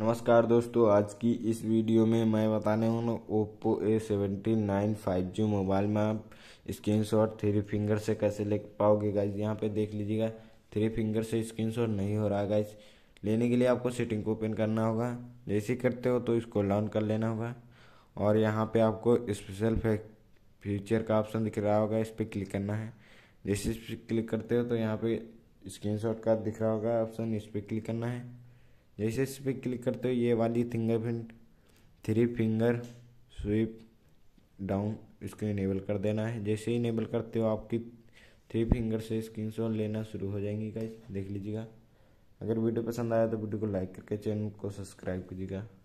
नमस्कार दोस्तों आज की इस वीडियो में मैं बताने वाला Oppo A seventy nine five G mobile में आप स्क्रीन शॉट थ्री फिंगर से कैसे ले पाओगे गाइज यहाँ पे देख लीजिएगा थ्री फिंगर से स्क्रीन शॉट नहीं हो रहा गाइज लेने के लिए आपको सेटिंग को ओपन करना होगा जैसे करते हो तो इसको लॉन कर लेना होगा और यहाँ पर आपको स्पेशल फीचर का ऑप्शन दिख रहा होगा इस पर क्लिक करना है जैसे इस पर क्लिक करते हो तो यहाँ पर स्क्रीन का दिख रहा होगा ऑप्शन इस पर क्लिक करना है जैसे इस पर क्लिक करते हो ये वाली fingerprint three finger swipe down इसको इनेबल कर देना है जैसे ही इनेबल करते हो आपकी थ्री फिंगर से स्क्रीन लेना शुरू हो जाएंगी गाइज देख लीजिएगा अगर वीडियो पसंद आया तो वीडियो को लाइक करके चैनल को सब्सक्राइब कीजिएगा